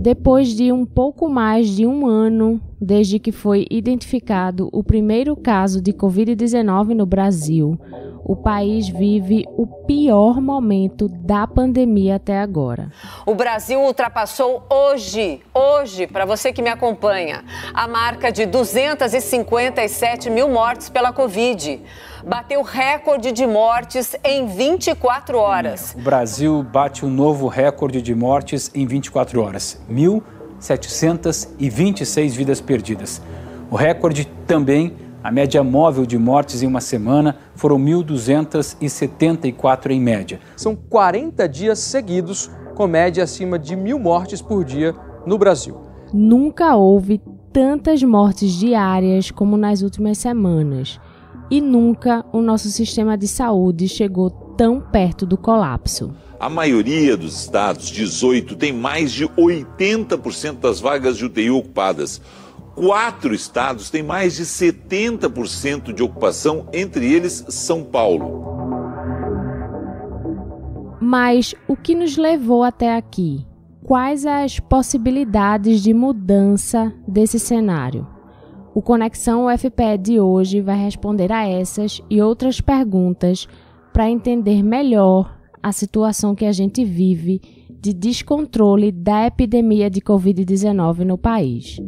Depois de um pouco mais de um ano desde que foi identificado o primeiro caso de Covid-19 no Brasil, o país vive o pior momento da pandemia até agora. O Brasil ultrapassou hoje, hoje, para você que me acompanha, a marca de 257 mil mortes pela Covid. Bateu recorde de mortes em 24 horas. O Brasil bate um novo recorde de mortes em 24 horas: 1.000. 726 vidas perdidas. O recorde também, a média móvel de mortes em uma semana foram 1.274 em média. São 40 dias seguidos com média acima de mil mortes por dia no Brasil. Nunca houve tantas mortes diárias como nas últimas semanas. E nunca o nosso sistema de saúde chegou tão perto do colapso. A maioria dos estados, 18, tem mais de 80% das vagas de UTI ocupadas. Quatro estados têm mais de 70% de ocupação, entre eles São Paulo. Mas o que nos levou até aqui? Quais as possibilidades de mudança desse cenário? O Conexão UFPE de hoje vai responder a essas e outras perguntas para entender melhor a situação que a gente vive de descontrole da epidemia de Covid-19 no país.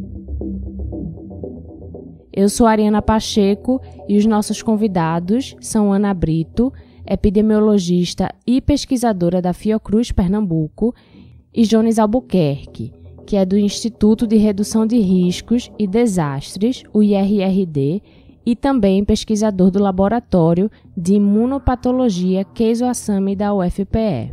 Eu sou Ariana Pacheco e os nossos convidados são Ana Brito, epidemiologista e pesquisadora da Fiocruz Pernambuco, e Jones Albuquerque, que é do Instituto de Redução de Riscos e Desastres, o IRRD, e também pesquisador do Laboratório de Imunopatologia Keizo Asami da UFPE.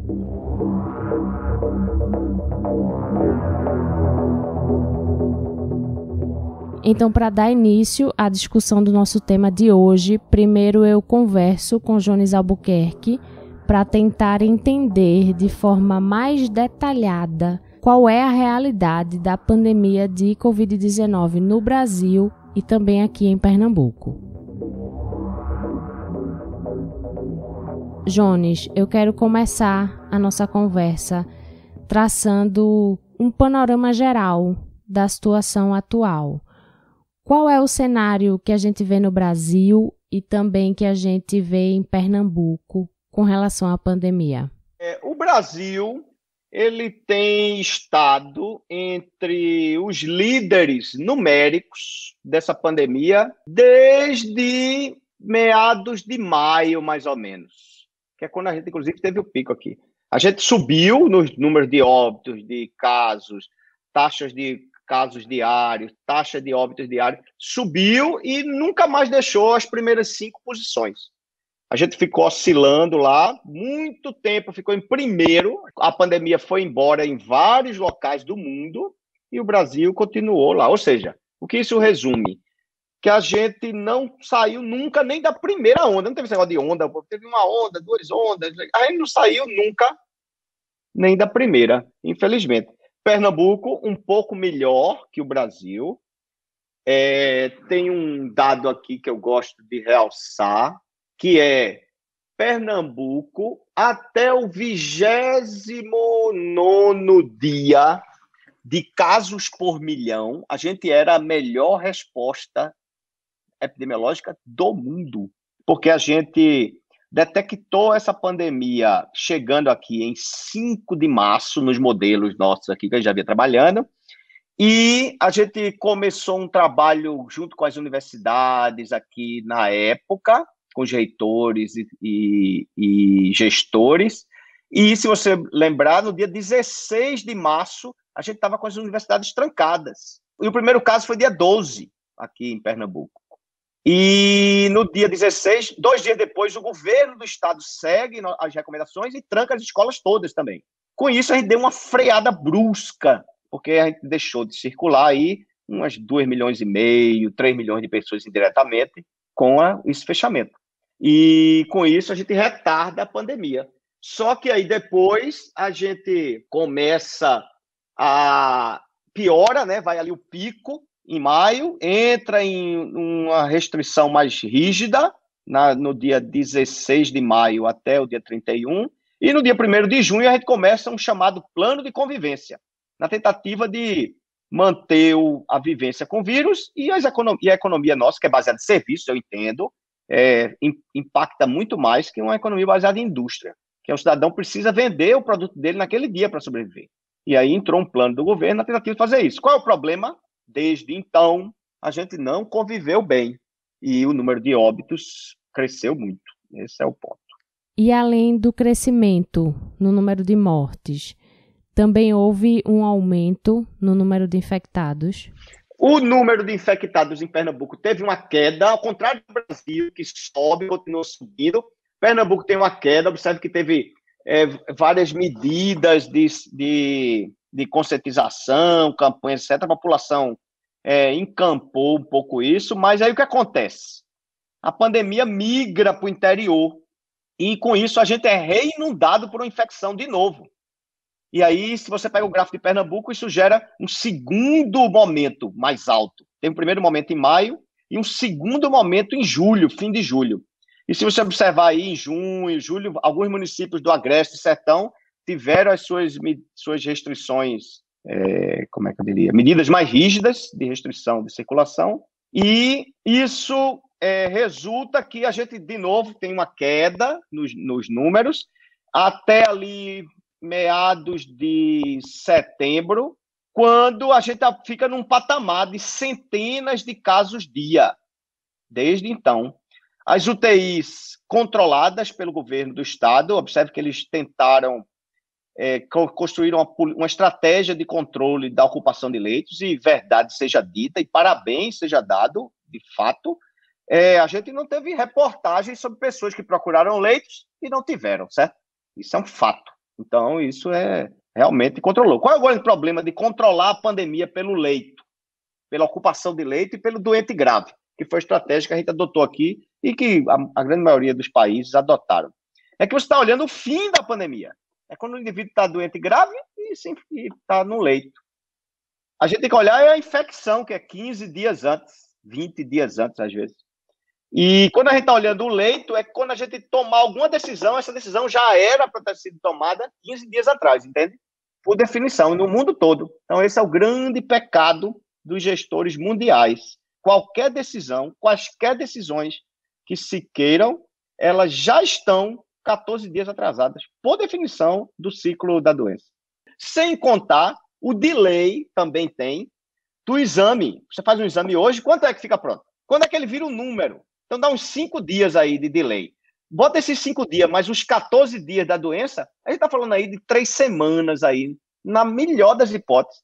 Então, para dar início à discussão do nosso tema de hoje, primeiro eu converso com Jones Albuquerque para tentar entender de forma mais detalhada qual é a realidade da pandemia de Covid-19 no Brasil e também aqui em Pernambuco. Jones, eu quero começar a nossa conversa traçando um panorama geral da situação atual. Qual é o cenário que a gente vê no Brasil e também que a gente vê em Pernambuco com relação à pandemia? É, o Brasil ele tem estado entre os líderes numéricos dessa pandemia desde meados de maio, mais ou menos, que é quando a gente, inclusive, teve o pico aqui. A gente subiu nos números de óbitos, de casos, taxas de casos diários, taxa de óbitos diários, subiu e nunca mais deixou as primeiras cinco posições. A gente ficou oscilando lá, muito tempo ficou em primeiro. A pandemia foi embora em vários locais do mundo e o Brasil continuou lá. Ou seja, o que isso resume? Que a gente não saiu nunca nem da primeira onda. Não teve esse negócio de onda, teve uma onda, duas ondas. A gente não saiu nunca nem da primeira, infelizmente. Pernambuco, um pouco melhor que o Brasil. É, tem um dado aqui que eu gosto de realçar, que é Pernambuco até o 29 dia de casos por milhão, a gente era a melhor resposta epidemiológica do mundo, porque a gente detectou essa pandemia chegando aqui em 5 de março, nos modelos nossos aqui que a gente já vinha trabalhando, e a gente começou um trabalho junto com as universidades aqui na época, com e, e, e gestores. E se você lembrar, no dia 16 de março, a gente estava com as universidades trancadas. E o primeiro caso foi dia 12, aqui em Pernambuco. E no dia 16, dois dias depois, o governo do estado segue as recomendações e tranca as escolas todas também. Com isso, a gente deu uma freada brusca, porque a gente deixou de circular aí umas 2 milhões e meio, 3 milhões de pessoas indiretamente com a, esse fechamento. E com isso a gente retarda a pandemia. Só que aí depois a gente começa a piora, né? Vai ali o pico em maio, entra em uma restrição mais rígida na, no dia 16 de maio até o dia 31, e no dia 1 de junho a gente começa um chamado plano de convivência, na tentativa de manter o, a vivência com o vírus e, as e a economia nossa, que é baseada em serviços, eu entendo, é, impacta muito mais que uma economia baseada em indústria, que é o cidadão precisa vender o produto dele naquele dia para sobreviver. E aí entrou um plano do governo na tentativa de fazer isso. Qual é o problema? Desde então, a gente não conviveu bem e o número de óbitos cresceu muito. Esse é o ponto. E além do crescimento no número de mortes, também houve um aumento no número de infectados? O número de infectados em Pernambuco teve uma queda, ao contrário do Brasil, que sobe, continua subindo. Pernambuco tem uma queda, observe que teve é, várias medidas de, de, de, conscientização, campanhas, etc. A população é, encampou um pouco isso, mas aí o que acontece? A pandemia migra para o interior e, com isso, a gente é reinundado por uma infecção de novo. E aí, se você pega o gráfico de Pernambuco, isso gera um segundo momento mais alto. Tem um primeiro momento em maio e um segundo momento em julho, fim de julho. E se você observar aí, em junho, julho, alguns municípios do Agreste e Sertão tiveram as suas, suas restrições, é, como é que eu diria, medidas mais rígidas de restrição de circulação, e isso é, resulta que a gente, de novo, tem uma queda nos, nos números, até ali meados de setembro, quando a gente tá, fica num patamar de centenas de casos dia. Desde então, as UTIs controladas pelo governo do estado, observe que eles tentaram é, construir uma, uma estratégia de controle da ocupação de leitos, e verdade seja dita, e parabéns seja dado, de fato, é, a gente não teve reportagens sobre pessoas que procuraram leitos e não tiveram, certo? Isso é um fato. Então, isso é realmente controlou. Qual é o grande problema de controlar a pandemia pelo leito, pela ocupação de leito e pelo doente grave, que foi a estratégia que a gente adotou aqui e que a, a grande maioria dos países adotaram? É que você está olhando o fim da pandemia. É quando o indivíduo está doente grave e está no leito. A gente tem que olhar é a infecção, que é 15 dias antes, 20 dias antes, às vezes. E quando a gente está olhando o leito, é quando a gente tomar alguma decisão, essa decisão já era para ter sido tomada 15 dias atrás, entende? Por definição, no mundo todo. Então, esse é o grande pecado dos gestores mundiais. Qualquer decisão, quaisquer decisões que se queiram, elas já estão 14 dias atrasadas, por definição do ciclo da doença. Sem contar, o delay também tem do exame. Você faz um exame hoje, quanto é que fica pronto? Quando é que ele vira um número? Então dá uns cinco dias aí de delay. Bota esses cinco dias, mais os 14 dias da doença, a gente está falando aí de três semanas aí, na melhor das hipóteses,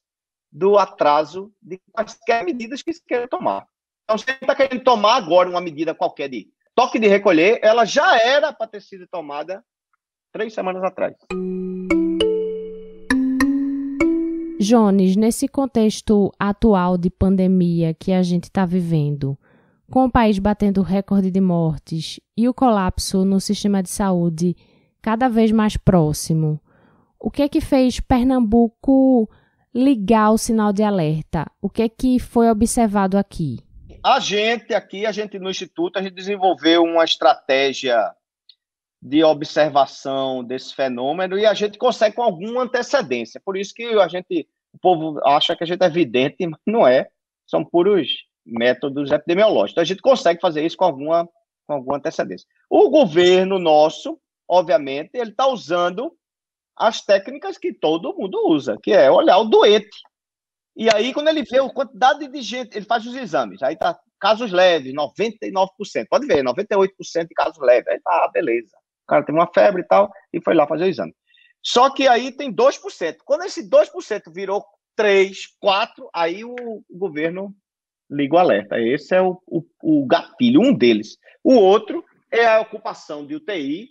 do atraso de quaisquer medidas que se quer tomar. Então, se você está querendo tomar agora uma medida qualquer de toque de recolher, ela já era para ter sido tomada três semanas atrás. Jones, nesse contexto atual de pandemia que a gente está vivendo, com o país batendo recorde de mortes e o colapso no sistema de saúde cada vez mais próximo, o que é que fez Pernambuco ligar o sinal de alerta? O que é que foi observado aqui? A gente aqui, a gente no instituto, a gente desenvolveu uma estratégia de observação desse fenômeno e a gente consegue com alguma antecedência. Por isso que a gente, o povo acha que a gente é vidente, mas não é. São puros métodos epidemiológicos. Então, a gente consegue fazer isso com alguma, com alguma antecedência. O governo nosso, obviamente, ele está usando as técnicas que todo mundo usa, que é olhar o doente. E aí, quando ele vê a quantidade de gente, ele faz os exames. Aí está casos leves, 99%. Pode ver, 98% de casos leves. Aí tá, ah, beleza. O cara tem uma febre e tal, e foi lá fazer o exame. Só que aí tem 2%. Quando esse 2% virou 3, 4, aí o governo liga o alerta. Esse é o, o, o gatilho, um deles. O outro é a ocupação de UTI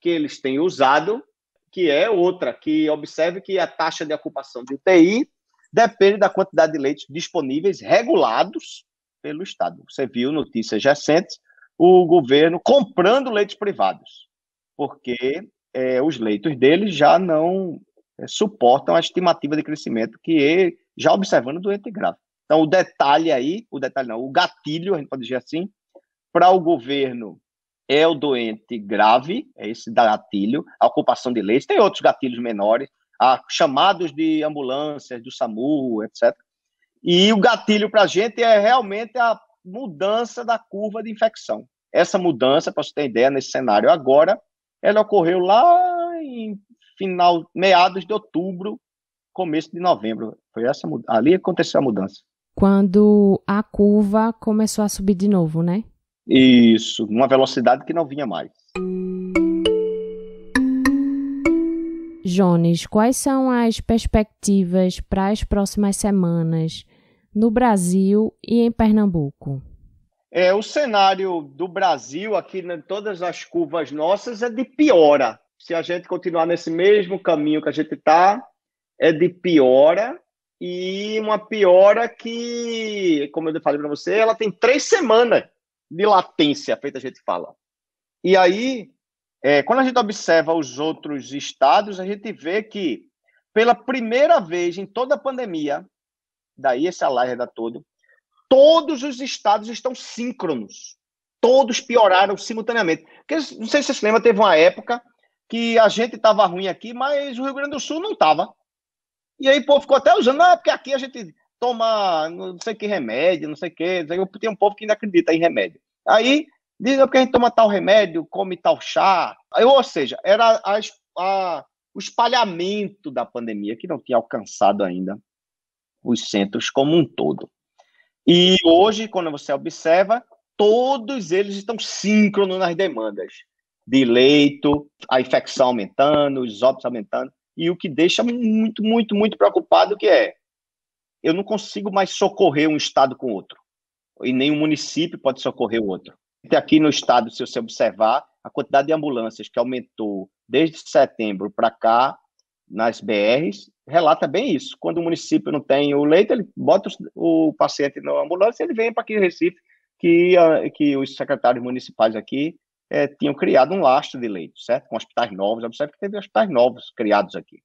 que eles têm usado, que é outra, que observe que a taxa de ocupação de UTI depende da quantidade de leitos disponíveis regulados pelo Estado. Você viu notícias recentes, o governo comprando leitos privados, porque é, os leitos deles já não é, suportam a estimativa de crescimento que é, já observando doente grave. Então, o detalhe aí, o detalhe não, o gatilho, a gente pode dizer assim, para o governo é o doente grave, é esse gatilho, a ocupação de leitos, tem outros gatilhos menores, a chamados de ambulâncias, do SAMU, etc. E o gatilho para a gente é realmente a mudança da curva de infecção. Essa mudança, para você ter ideia, nesse cenário agora, ela ocorreu lá em final, meados de outubro, começo de novembro. Foi essa ali aconteceu a mudança quando a curva começou a subir de novo, né? Isso, numa velocidade que não vinha mais. Jones, quais são as perspectivas para as próximas semanas no Brasil e em Pernambuco? É, o cenário do Brasil aqui em né, todas as curvas nossas é de piora. Se a gente continuar nesse mesmo caminho que a gente está, é de piora e uma piora que, como eu falei para você, ela tem três semanas de latência, feita a gente fala. E aí, é, quando a gente observa os outros estados, a gente vê que, pela primeira vez em toda a pandemia, daí esse alarga todo, todos os estados estão síncronos. Todos pioraram simultaneamente. Porque, não sei se você se lembra, teve uma época que a gente estava ruim aqui, mas o Rio Grande do Sul não estava. E aí, povo ficou até usando, ah, porque aqui a gente toma não sei que remédio, não sei o que. Tem um povo que ainda acredita em remédio. Aí, dizem é que a gente toma tal remédio, come tal chá. Eu, ou seja, era a, a, o espalhamento da pandemia que não tinha alcançado ainda os centros como um todo. E hoje, quando você observa, todos eles estão síncronos nas demandas de leito, a infecção aumentando, os óbitos aumentando e o que deixa muito, muito, muito preocupado que é eu não consigo mais socorrer um estado com outro e nem um município pode socorrer o outro. Até aqui no estado, se você observar, a quantidade de ambulâncias que aumentou desde setembro para cá nas BRs relata bem isso. Quando o município não tem o leito, ele bota o paciente na ambulância, ele vem para aqui em Recife, que, ah, que os secretários municipais aqui é, tinham criado um lastro de leitos, certo? Com hospitais novos, observe que teve hospitais novos criados aqui.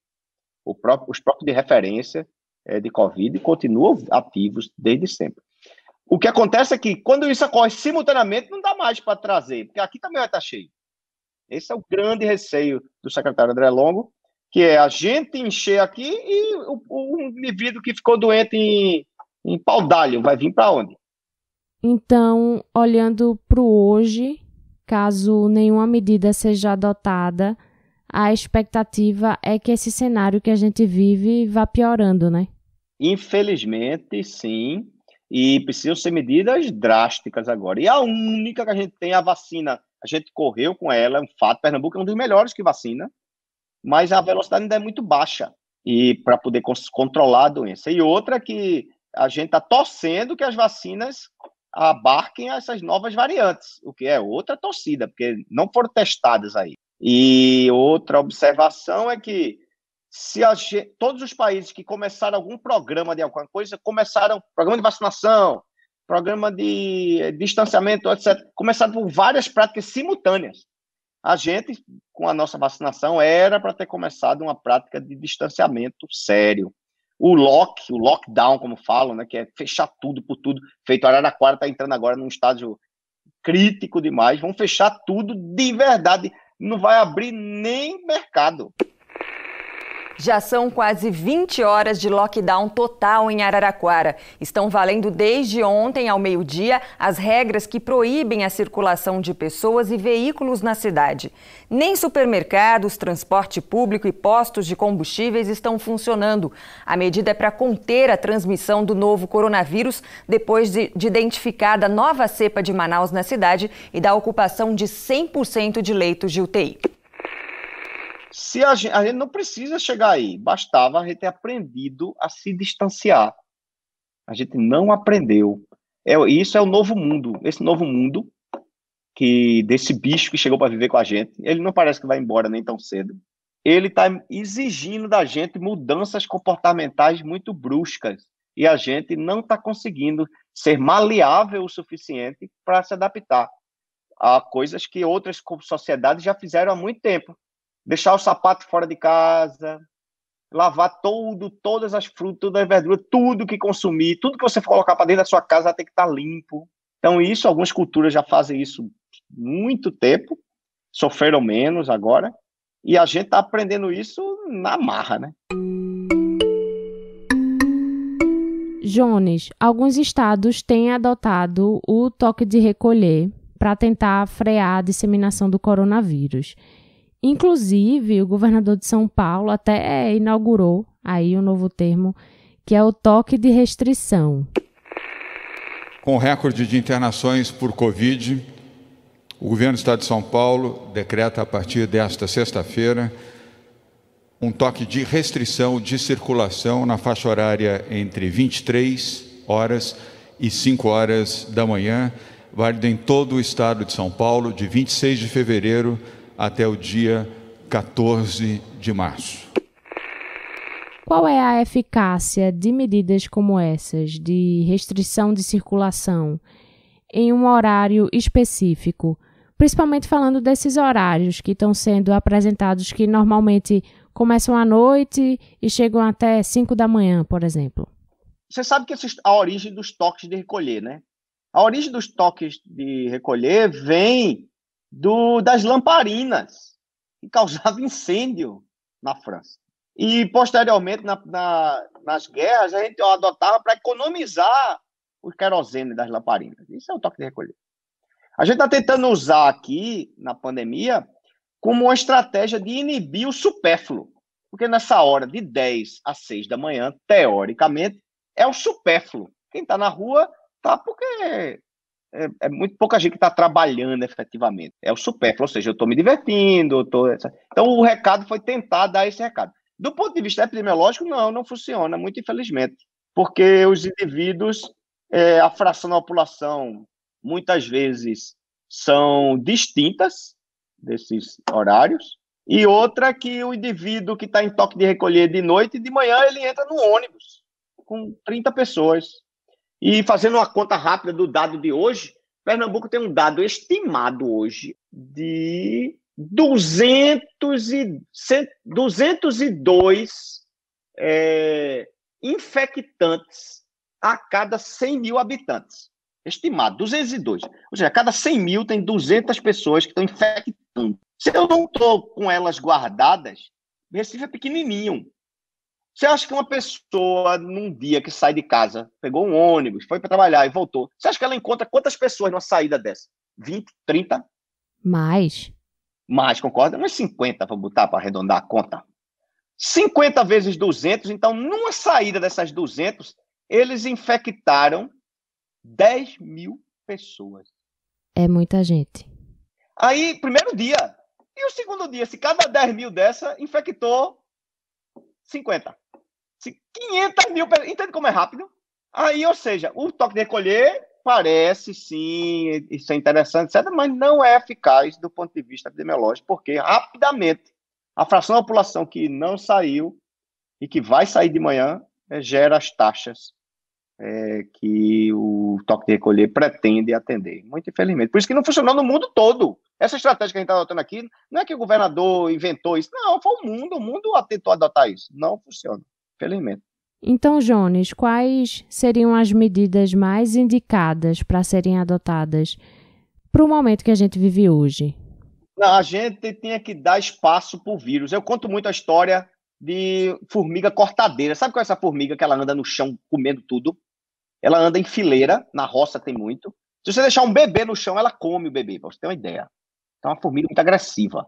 Próprio, os próprios de referência é, de Covid continuam ativos desde sempre. O que acontece é que, quando isso ocorre simultaneamente, não dá mais para trazer, porque aqui também vai estar tá cheio. Esse é o grande receio do secretário André Longo, que é a gente encher aqui e o, o indivíduo que ficou doente em, em Paudalho vai vir para onde? Então, olhando para o hoje, Caso nenhuma medida seja adotada, a expectativa é que esse cenário que a gente vive vá piorando, né? Infelizmente, sim. E precisam ser medidas drásticas agora. E a única que a gente tem é a vacina. A gente correu com ela, é um fato. Pernambuco é um dos melhores que vacina, mas a velocidade ainda é muito baixa e para poder controlar a doença. E outra que a gente está torcendo que as vacinas abarquem essas novas variantes, o que é outra torcida, porque não foram testadas aí. E outra observação é que se a, todos os países que começaram algum programa de alguma coisa, começaram programa de vacinação, programa de eh, distanciamento, etc., começaram por várias práticas simultâneas. A gente, com a nossa vacinação, era para ter começado uma prática de distanciamento sério, o lock, o lockdown, como falam, né, que é fechar tudo por tudo, feito a Araraquara tá entrando agora num estádio crítico demais, vão fechar tudo de verdade, não vai abrir nem mercado. Já são quase 20 horas de lockdown total em Araraquara. Estão valendo desde ontem ao meio-dia as regras que proíbem a circulação de pessoas e veículos na cidade. Nem supermercados, transporte público e postos de combustíveis estão funcionando. A medida é para conter a transmissão do novo coronavírus depois de, de identificada a nova cepa de Manaus na cidade e da ocupação de 100% de leitos de UTI se a gente, a gente não precisa chegar aí, bastava a gente ter aprendido a se distanciar. A gente não aprendeu. É, isso é o novo mundo. Esse novo mundo que desse bicho que chegou para viver com a gente, ele não parece que vai embora nem tão cedo. Ele está exigindo da gente mudanças comportamentais muito bruscas e a gente não está conseguindo ser maleável o suficiente para se adaptar a coisas que outras sociedades já fizeram há muito tempo deixar o sapato fora de casa, lavar todo, todas as frutas, todas as verduras, tudo que consumir, tudo que você for colocar para dentro da sua casa tem que estar tá limpo. Então isso, algumas culturas já fazem isso muito tempo, sofreram menos agora, e a gente está aprendendo isso na marra, né? Jones, alguns estados têm adotado o toque de recolher para tentar frear a disseminação do coronavírus. Inclusive, o governador de São Paulo até inaugurou aí o um novo termo, que é o toque de restrição. Com o recorde de internações por Covid, o governo do Estado de São Paulo decreta a partir desta sexta-feira um toque de restrição de circulação na faixa horária entre 23 horas e 5 horas da manhã, válido em todo o estado de São Paulo, de 26 de fevereiro até o dia 14 de março. Qual é a eficácia de medidas como essas, de restrição de circulação, em um horário específico? Principalmente falando desses horários que estão sendo apresentados, que normalmente começam à noite e chegam até 5 da manhã, por exemplo. Você sabe que a origem dos toques de recolher, né? A origem dos toques de recolher vem do, das lamparinas, que causava incêndio na França. E, posteriormente, na, na, nas guerras, a gente adotava para economizar o querosene das lamparinas. Isso é o toque de recolher. A gente está tentando usar aqui, na pandemia, como uma estratégia de inibir o supérfluo. Porque nessa hora, de 10 a 6 da manhã, teoricamente, é o supérfluo. Quem está na rua está porque é, é, muito pouca gente que está trabalhando efetivamente. É o supérfluo, ou seja, eu estou me divertindo, eu tô... Então o recado foi tentar dar esse recado. Do ponto de vista epidemiológico, não, não funciona, muito infelizmente, porque os indivíduos, é, a fração da população, muitas vezes são distintas desses horários, e outra que o indivíduo que está em toque de recolher de noite, e de manhã ele entra no ônibus com 30 pessoas, e fazendo uma conta rápida do dado de hoje, Pernambuco tem um dado estimado hoje de 200 e, 202 é, infectantes a cada 100 mil habitantes. Estimado, 202. Ou seja, a cada 100 mil tem 200 pessoas que estão infectando. Se eu não estou com elas guardadas, Recife é pequenininho. Você acha que uma pessoa, num dia que sai de casa, pegou um ônibus, foi para trabalhar e voltou, você acha que ela encontra quantas pessoas numa saída dessa? 20, 30? Mais. Mais, concorda? Umas 50, vou botar para arredondar a conta. 50 vezes 200, então, numa saída dessas 200, eles infectaram 10 mil pessoas. É muita gente. Aí, primeiro dia. E o segundo dia, se cada 10 mil dessa, infectou 50. 500 mil. Entende como é rápido? Aí, ou seja, o toque de recolher parece sim, isso é interessante, certo? mas não é eficaz do ponto de vista epidemiológico, porque rapidamente a fração da população que não saiu e que vai sair de manhã é, gera as taxas é, que o toque de recolher pretende atender. Muito infelizmente. Por isso que não funcionou no mundo todo. Essa estratégia que a gente está adotando aqui, não é que o governador inventou isso, não, foi o mundo, o mundo tentou adotar isso. Não funciona felizmente. Então, Jones, quais seriam as medidas mais indicadas para serem adotadas para o momento que a gente vive hoje? Não, a gente tinha que dar espaço para o vírus. Eu conto muito a história de formiga cortadeira. Sabe qual é essa formiga que ela anda no chão comendo tudo? Ela anda em fileira, na roça tem muito. Se você deixar um bebê no chão, ela come o bebê, para você ter uma ideia. Então, é uma formiga muito agressiva.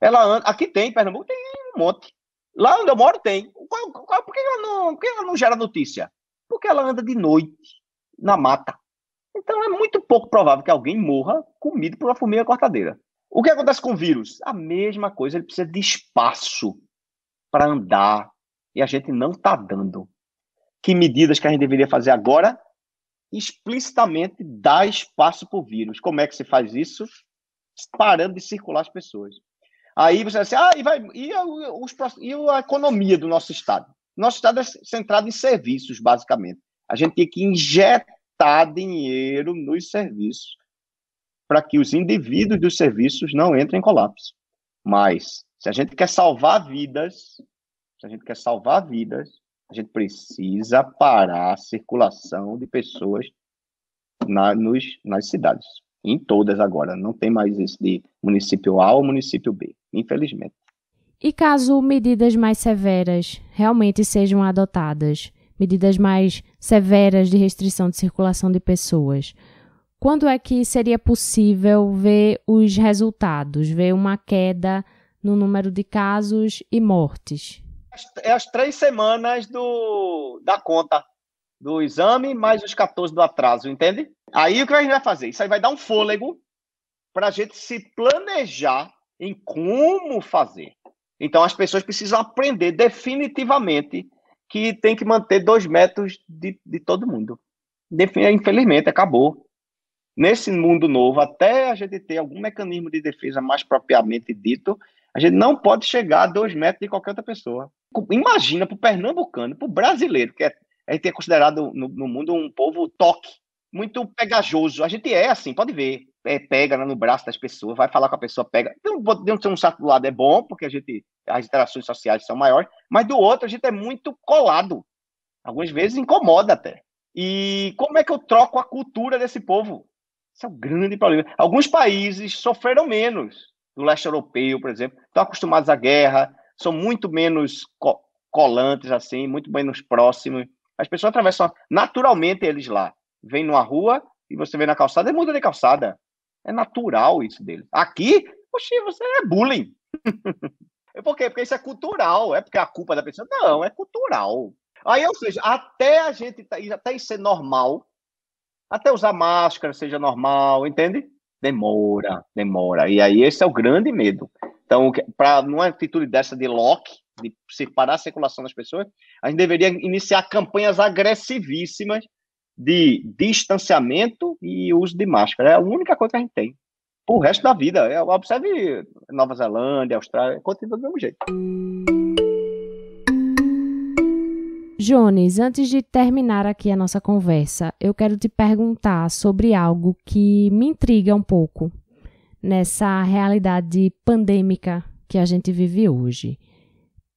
Ela anda... Aqui tem, Pernambuco tem um monte. Lá onde eu moro tem. Qual, qual, por, que ela não, por que ela não gera notícia? Porque ela anda de noite na mata. Então é muito pouco provável que alguém morra comido por uma formiga cortadeira. O que acontece com o vírus? A mesma coisa, ele precisa de espaço para andar. E a gente não está dando. Que medidas que a gente deveria fazer agora? Explicitamente dar espaço para o vírus. Como é que se faz isso? Parando de circular as pessoas. Aí você vai assim, ah, e, vai, e, a, os, e a economia do nosso Estado? Nosso Estado é centrado em serviços, basicamente. A gente tem que injetar dinheiro nos serviços para que os indivíduos dos serviços não entrem em colapso. Mas, se a gente quer salvar vidas, se a gente quer salvar vidas, a gente precisa parar a circulação de pessoas na, nos, nas cidades em todas agora. Não tem mais isso de município A ou município B, infelizmente. E caso medidas mais severas realmente sejam adotadas, medidas mais severas de restrição de circulação de pessoas, quando é que seria possível ver os resultados, ver uma queda no número de casos e mortes? É as é três semanas do, da conta do exame, mais os 14 do atraso, entende? Aí o que a gente vai fazer? Isso aí vai dar um fôlego para a gente se planejar em como fazer. Então as pessoas precisam aprender definitivamente que tem que manter dois metros de, de todo mundo. Infelizmente, acabou. Nesse mundo novo, até a gente ter algum mecanismo de defesa mais propriamente dito, a gente não pode chegar a dois metros de qualquer outra pessoa. Imagina para o pernambucano, para o brasileiro, que é a gente é considerado no, no mundo um povo toque, muito pegajoso. A gente é assim, pode ver. É, pega né, no braço das pessoas, vai falar com a pessoa, pega. Então, dentro de um certo lado é bom, porque a gente, as interações sociais são maiores, mas do outro a gente é muito colado. Algumas vezes incomoda até. E como é que eu troco a cultura desse povo? Esse é o um grande problema. Alguns países sofreram menos. Do leste europeu, por exemplo, estão acostumados à guerra, são muito menos co colantes, assim, muito menos próximos. As pessoas atravessam naturalmente eles lá. Vem numa rua e você vem na calçada e é muda de calçada. É natural isso deles. Aqui, poxa, você é bullying. Por quê? Porque isso é cultural. É porque a culpa da pessoa. Não, é cultural. Aí, ou seja, até a gente, tá, até isso ser é normal, até usar máscara seja normal, entende? Demora, demora. E aí esse é o grande medo. Então, para numa atitude dessa de Locke, de separar a circulação das pessoas, a gente deveria iniciar campanhas agressivíssimas de distanciamento e uso de máscara. É a única coisa que a gente tem. O resto da vida. É, observe Nova Zelândia, Austrália, continua do mesmo jeito. Jones, antes de terminar aqui a nossa conversa, eu quero te perguntar sobre algo que me intriga um pouco nessa realidade pandêmica que a gente vive hoje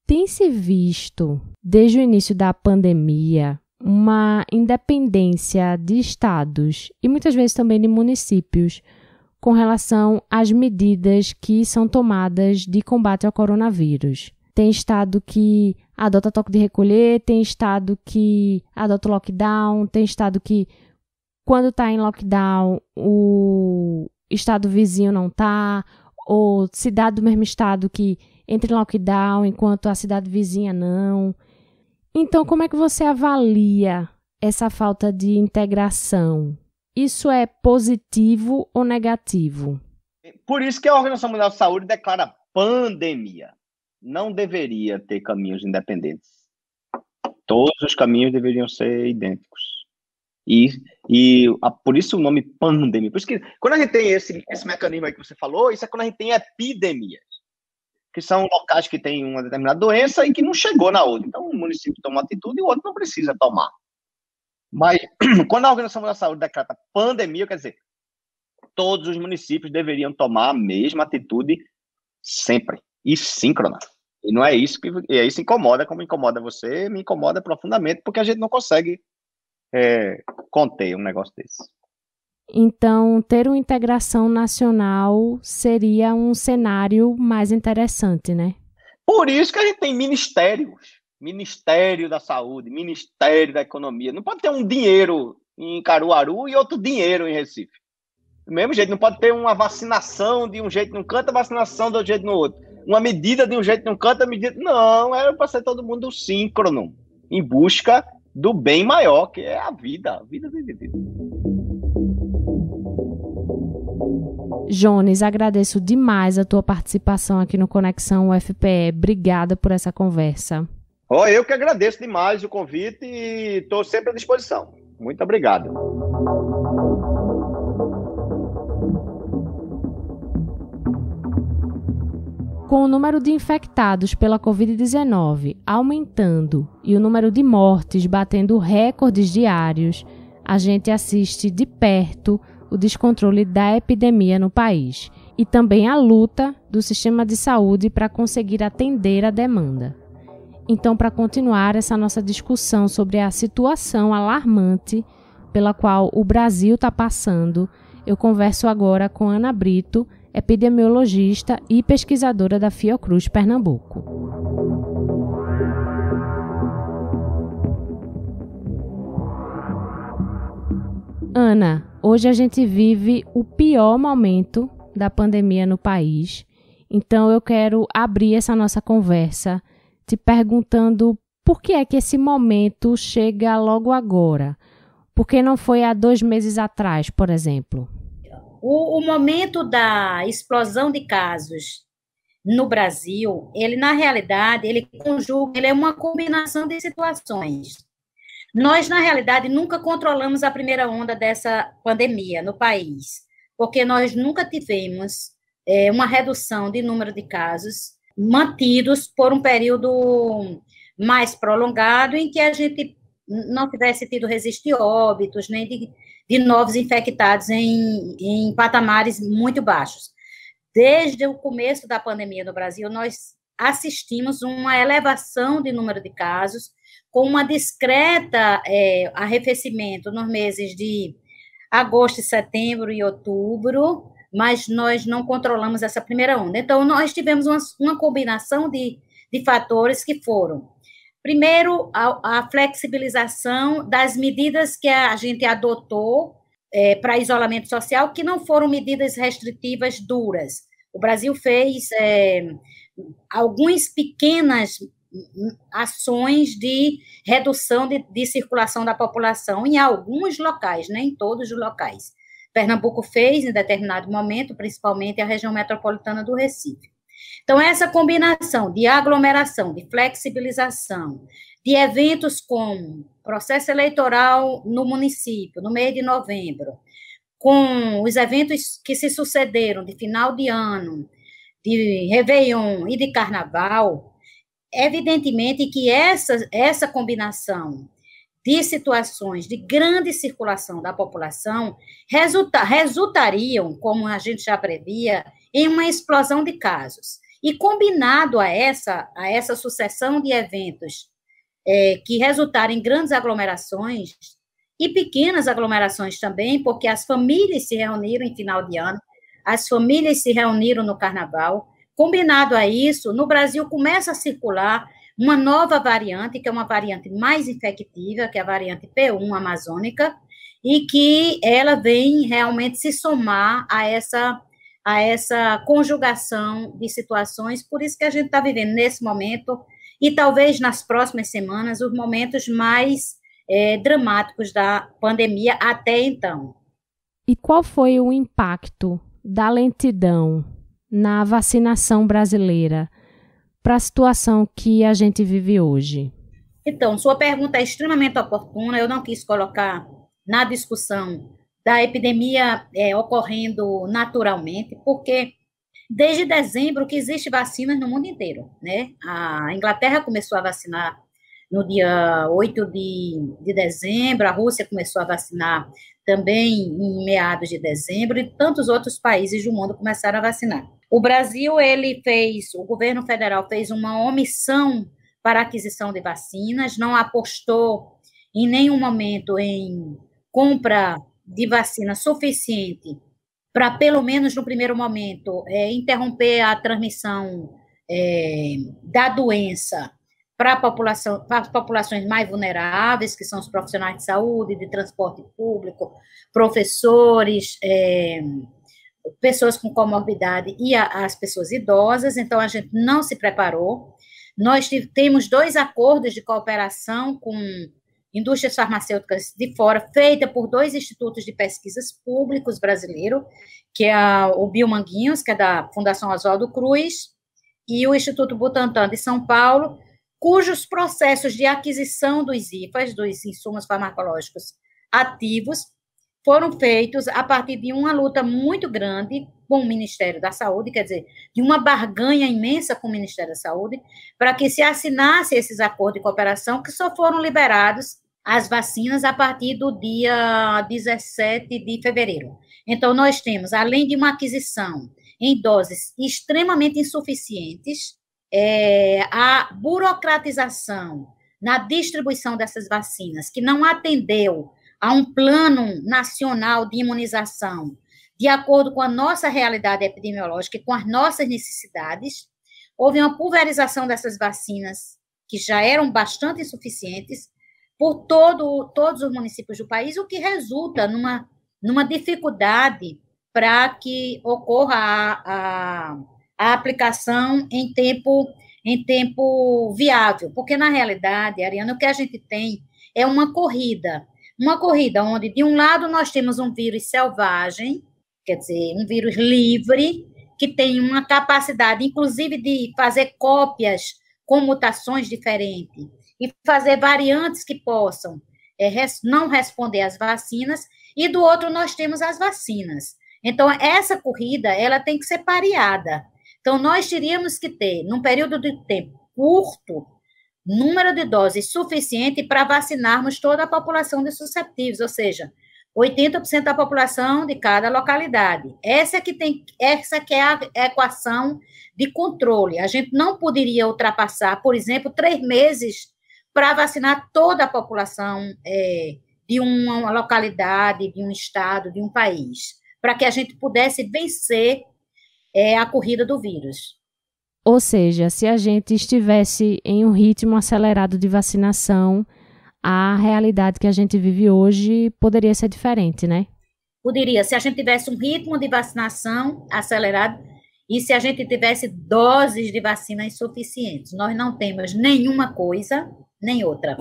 tem se visto, desde o início da pandemia, uma independência de estados e muitas vezes também de municípios com relação às medidas que são tomadas de combate ao coronavírus. Tem estado que adota toque de recolher, tem estado que adota lockdown, tem estado que, quando está em lockdown, o estado vizinho não está, ou cidade do mesmo estado que entre lockdown, enquanto a cidade vizinha não. Então, como é que você avalia essa falta de integração? Isso é positivo ou negativo? Por isso que a Organização Mundial de Saúde declara pandemia. Não deveria ter caminhos independentes. Todos os caminhos deveriam ser idênticos. E, e a, por isso o nome pandemia. Por isso que quando a gente tem esse, esse mecanismo aí que você falou, isso é quando a gente tem epidemia que são locais que têm uma determinada doença e que não chegou na outra. Então, um município toma uma atitude e o outro não precisa tomar. Mas, quando a Organização Mundial da Saúde decreta pandemia, quer dizer, todos os municípios deveriam tomar a mesma atitude sempre e síncrona. E não é isso que e é isso incomoda, como incomoda você, me incomoda profundamente, porque a gente não consegue é, conter um negócio desse. Então, ter uma integração nacional seria um cenário mais interessante, né? Por isso que a gente tem ministérios. Ministério da Saúde, Ministério da Economia. Não pode ter um dinheiro em Caruaru e outro dinheiro em Recife. Do mesmo jeito, não pode ter uma vacinação de um jeito num canto, a vacinação de outro jeito no outro. Uma medida de um jeito num canto, a medida. Não, era para ser todo mundo síncrono, em busca do bem maior, que é a vida, a vida vivida. Jones, agradeço demais a tua participação aqui no Conexão UFPE. Obrigada por essa conversa. Oh, eu que agradeço demais o convite e estou sempre à disposição. Muito obrigado. Com o número de infectados pela Covid-19 aumentando e o número de mortes batendo recordes diários, a gente assiste de perto o descontrole da epidemia no país e também a luta do sistema de saúde para conseguir atender a demanda. Então, para continuar essa nossa discussão sobre a situação alarmante pela qual o Brasil está passando, eu converso agora com Ana Brito, epidemiologista e pesquisadora da Fiocruz Pernambuco. Ana, hoje a gente vive o pior momento da pandemia no país. Então eu quero abrir essa nossa conversa te perguntando por que é que esse momento chega logo agora? Por que não foi há dois meses atrás, por exemplo? O, o momento da explosão de casos no Brasil, ele na realidade, ele conjuga, ele é uma combinação de situações. Nós, na realidade, nunca controlamos a primeira onda dessa pandemia no país, porque nós nunca tivemos é, uma redução de número de casos mantidos por um período mais prolongado em que a gente não tivesse tido resistir óbitos, nem de, de novos infectados em, em patamares muito baixos. Desde o começo da pandemia no Brasil, nós assistimos uma elevação de número de casos com uma discreta é, arrefecimento nos meses de agosto, setembro e outubro, mas nós não controlamos essa primeira onda. Então, nós tivemos uma, uma combinação de, de fatores que foram Primeiro, a, a, flexibilização das medidas que a gente adotou é, para isolamento social, que não foram medidas restritivas duras. O Brasil fez é, algumas pequenas ações de redução de, de circulação da população em alguns locais, nem né, em todos os locais. Pernambuco fez em determinado momento, principalmente a região metropolitana do Recife. Então, essa combinação de aglomeração, de flexibilização, de eventos como processo eleitoral no município, no mês de novembro, com os eventos que se sucederam de final de ano, de Réveillon e de Carnaval, evidentemente que essa, essa combinação de situações de grande circulação da população resulta, resultariam, como a gente já previa, em uma explosão de casos. E combinado a essa, a essa sucessão de eventos é, que resultaram em grandes aglomerações e pequenas aglomerações também, porque as famílias se reuniram em final de ano, as famílias se reuniram no carnaval, Combinado a isso, no Brasil começa a circular uma nova variante, que é uma variante mais infectiva, que é a variante P1 amazônica, e que ela vem realmente se somar a essa a essa conjugação de situações, por isso que a gente está vivendo nesse momento e talvez nas próximas semanas os momentos mais é, dramáticos da pandemia até então. E qual foi o impacto da lentidão na vacinação brasileira para a situação que a gente vive hoje? Então, sua pergunta é extremamente oportuna. Eu não quis colocar na discussão da epidemia é, ocorrendo naturalmente, porque desde dezembro que existe vacinas no mundo inteiro, né? A Inglaterra começou a vacinar no dia 8 de, de dezembro, a Rússia começou a vacinar também em meados de dezembro, e tantos outros países do mundo começaram a vacinar. O Brasil, ele fez, o governo federal fez uma omissão para aquisição de vacinas, não apostou em nenhum momento em compra de vacina suficiente para, pelo menos no primeiro momento, é, interromper a transmissão é, da doença para população, as populações mais vulneráveis, que são os profissionais de saúde, de transporte público, professores, é, pessoas com comorbidade e a, as pessoas idosas. Então, a gente não se preparou. Nós temos dois acordos de cooperação com indústrias farmacêuticas de fora, feita por dois institutos de pesquisas públicos brasileiros, que é o Biomanguinhos, que é da Fundação Oswaldo Cruz, e o Instituto Butantan de São Paulo, cujos processos de aquisição dos IFAs, dos insumos farmacológicos ativos, foram feitos a partir de uma luta muito grande com o Ministério da Saúde, quer dizer, de uma barganha imensa com o Ministério da Saúde, para que se assinasse esses acordos de cooperação, que só foram liberados as vacinas a partir do dia 17 de fevereiro. Então, nós temos, além de uma aquisição em doses extremamente insuficientes, é, a burocratização na distribuição dessas vacinas, que não atendeu a um plano nacional de imunização de acordo com a nossa realidade epidemiológica e com as nossas necessidades, houve uma pulverização dessas vacinas que já eram bastante insuficientes por todo, todos os municípios do país, o que resulta numa, numa dificuldade para que ocorra a, a a aplicação em tempo em tempo viável, porque na realidade, Ariana, o que a gente tem é uma corrida, uma corrida onde de um lado nós temos um vírus selvagem, quer dizer, um vírus livre que tem uma capacidade, inclusive, de fazer cópias com mutações diferentes e fazer variantes que possam é, res, não responder às vacinas, e do outro nós temos as vacinas. Então, essa corrida ela tem que ser pareada. Então, nós teríamos que ter, num período de tempo curto, número de doses suficiente para vacinarmos toda a população de susceptíveis, ou seja, 80% da população de cada localidade. Essa que tem, essa que é a equação de controle. A gente não poderia ultrapassar, por exemplo, três meses para vacinar toda a população é, de uma localidade, de um estado, de um país, para que a gente pudesse vencer é a corrida do vírus. Ou seja, se a gente estivesse em um ritmo acelerado de vacinação, a realidade que a gente vive hoje poderia ser diferente, né? Poderia. Se a gente tivesse um ritmo de vacinação acelerado e se a gente tivesse doses de vacina insuficientes. Nós não temos nenhuma coisa, nem outra.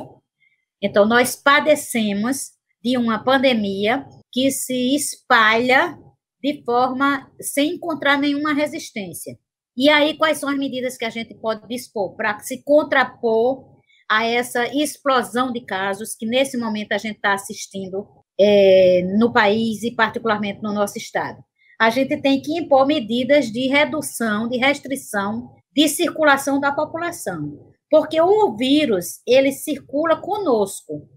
Então, nós padecemos de uma pandemia que se espalha de forma sem encontrar nenhuma resistência. E aí, quais são as medidas que a gente pode dispor para se contrapor a essa explosão de casos que, nesse momento, a gente está assistindo é, no país e, particularmente, no nosso Estado? A gente tem que impor medidas de redução, de restrição de circulação da população, porque o vírus, ele circula conosco.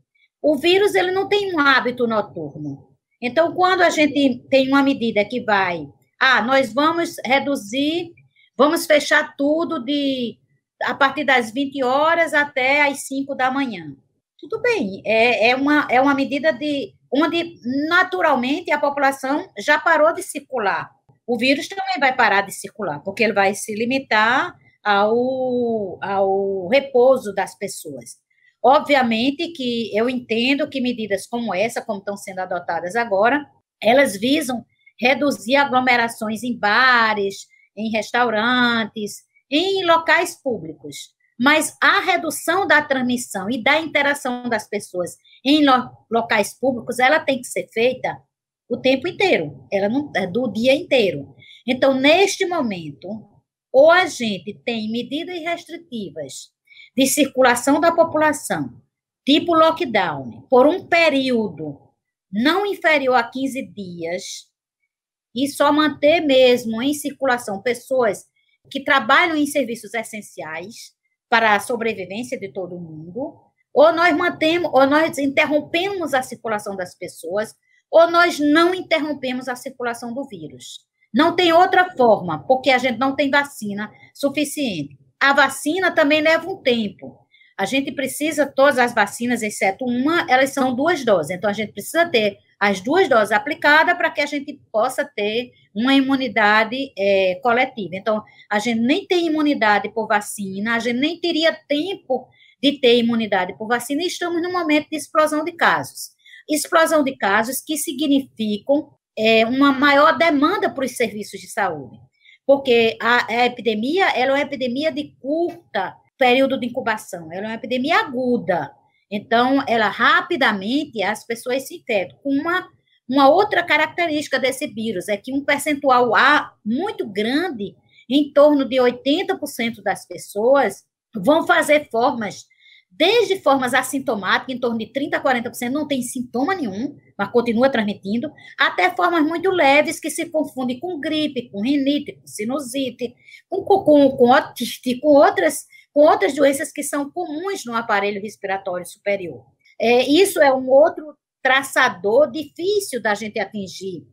O vírus, ele não tem um hábito noturno. Então, quando a gente tem uma medida que vai, ah, nós vamos reduzir, vamos fechar tudo de a partir das 20 horas até as 5 da manhã. Tudo bem, é, é, uma, é uma medida de onde naturalmente a população já parou de circular. O vírus também vai parar de circular, porque ele vai se limitar ao, ao repouso das pessoas. Obviamente que eu entendo que medidas como essa, como estão sendo adotadas agora, elas visam reduzir aglomerações em bares, em restaurantes, em locais públicos. Mas a redução da transmissão e da interação das pessoas em lo locais públicos, ela tem que ser feita o tempo inteiro, ela não é do dia inteiro. Então, neste momento, ou a gente tem medidas restritivas de circulação da população, tipo lockdown, por um período não inferior a 15 dias, e só manter mesmo em circulação pessoas que trabalham em serviços essenciais para a sobrevivência de todo mundo, ou nós mantemos, ou nós interrompemos a circulação das pessoas, ou nós não interrompemos a circulação do vírus. Não tem outra forma, porque a gente não tem vacina suficiente a vacina também leva um tempo. A gente precisa, todas as vacinas, exceto uma, elas são duas doses. Então, a gente precisa ter as duas doses aplicadas para que a gente possa ter uma imunidade é, coletiva. Então, a gente nem tem imunidade por vacina, a gente nem teria tempo de ter imunidade por vacina e estamos num momento de explosão de casos. Explosão de casos que significam é, uma maior demanda para os serviços de saúde porque a, a epidemia é uma epidemia de curta período de incubação, ela é uma epidemia aguda. Então, ela rapidamente as pessoas se infectam. Uma, uma outra característica desse vírus é que um percentual A muito grande, em torno de 80% das pessoas, vão fazer formas desde formas assintomáticas, em torno de 30% a 40%, não tem sintoma nenhum, mas continua transmitindo, até formas muito leves que se confundem com gripe, com rinite, com sinusite, com, com, com otite, com outras, com outras doenças que são comuns no aparelho respiratório superior. É, isso é um outro traçador difícil da gente atingir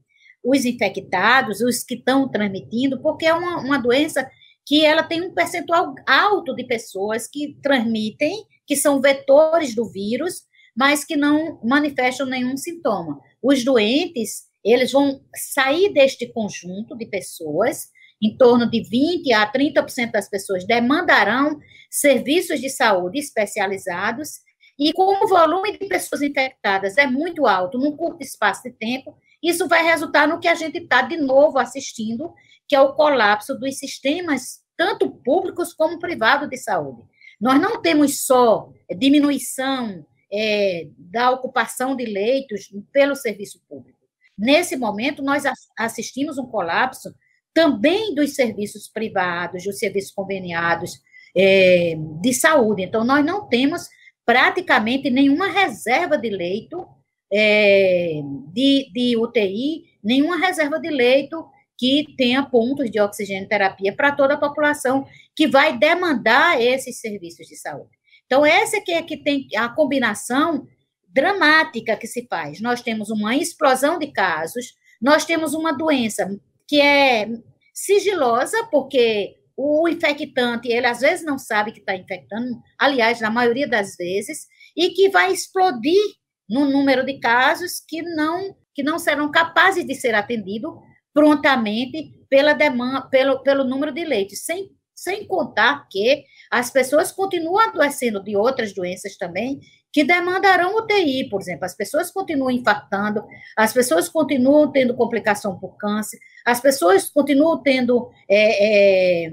os infectados, os que estão transmitindo, porque é uma, uma doença que ela tem um percentual alto de pessoas que transmitem que são vetores do vírus, mas que não manifestam nenhum sintoma. Os doentes, eles vão sair deste conjunto de pessoas, em torno de 20 a 30% das pessoas demandarão serviços de saúde especializados, e como o volume de pessoas infectadas é muito alto num curto espaço de tempo, isso vai resultar no que a gente está de novo assistindo, que é o colapso dos sistemas, tanto públicos como privados de saúde. Nós não temos só diminuição é, da ocupação de leitos pelo serviço público. Nesse momento, nós assistimos um colapso também dos serviços privados, dos serviços conveniados é, de saúde. Então, nós não temos praticamente nenhuma reserva de leito é, de, de UTI, nenhuma reserva de leito que tenha pontos de oxigênio terapia para toda a população que vai demandar esses serviços de saúde. Então, essa é que tem a combinação dramática que se faz. Nós temos uma explosão de casos, nós temos uma doença que é sigilosa, porque o infectante, ele às vezes não sabe que está infectando, aliás, na maioria das vezes, e que vai explodir no número de casos que não, que não serão capazes de ser atendidos prontamente pela demanda, pelo, pelo número de leitos, sem, sem contar que as pessoas continuam adoecendo de outras doenças também, que demandarão UTI, por exemplo. As pessoas continuam infartando, as pessoas continuam tendo complicação por câncer, as pessoas continuam tendo é, é,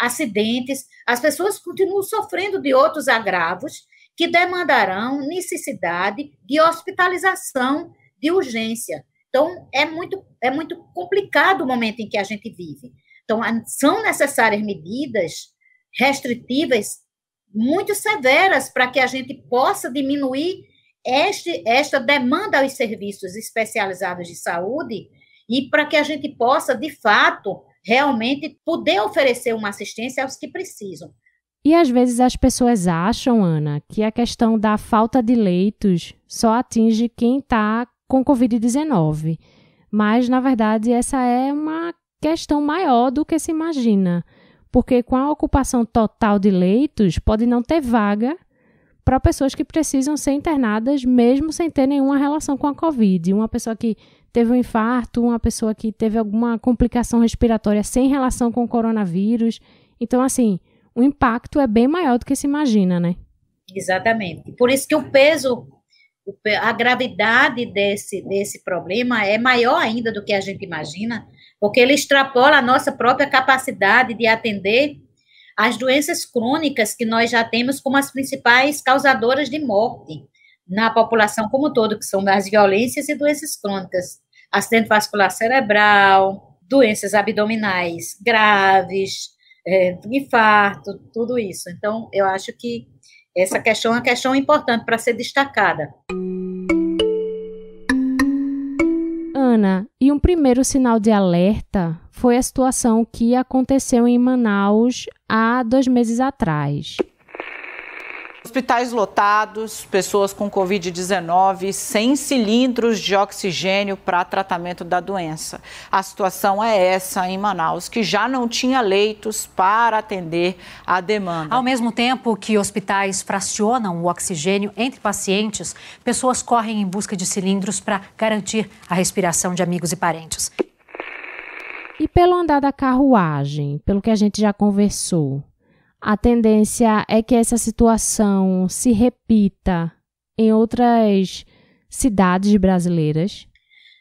acidentes, as pessoas continuam sofrendo de outros agravos que demandarão necessidade de hospitalização de urgência. Então, é muito, é muito complicado o momento em que a gente vive. Então, são necessárias medidas restritivas muito severas para que a gente possa diminuir este, esta demanda aos serviços especializados de saúde e para que a gente possa, de fato, realmente poder oferecer uma assistência aos que precisam. E às vezes as pessoas acham, Ana, que a questão da falta de leitos só atinge quem está com Covid-19. Mas, na verdade, essa é uma questão maior do que se imagina, porque com a ocupação total de leitos, pode não ter vaga para pessoas que precisam ser internadas mesmo sem ter nenhuma relação com a Covid. Uma pessoa que teve um infarto, uma pessoa que teve alguma complicação respiratória sem relação com o coronavírus. Então, assim, o impacto é bem maior do que se imagina, né? Exatamente. Por isso que o peso a gravidade desse, desse problema é maior ainda do que a gente imagina, porque ele extrapola a nossa própria capacidade de atender as doenças crônicas que nós já temos como as principais causadoras de morte na população como um todo, que são as violências e doenças crônicas, acidente vascular cerebral, doenças abdominais graves, é, infarto, tudo isso. Então, eu acho que essa questão é uma questão importante para ser destacada. Ana, e um primeiro sinal de alerta foi a situação que aconteceu em Manaus há dois meses atrás. Hospitais lotados, pessoas com Covid-19 sem cilindros de oxigênio para tratamento da doença. A situação é essa em Manaus, que já não tinha leitos para atender a demanda. Ao mesmo tempo que hospitais fracionam o oxigênio entre pacientes, pessoas correm em busca de cilindros para garantir a respiração de amigos e parentes. E pelo andar da carruagem, pelo que a gente já conversou, a tendência é que essa situação se repita em outras cidades brasileiras?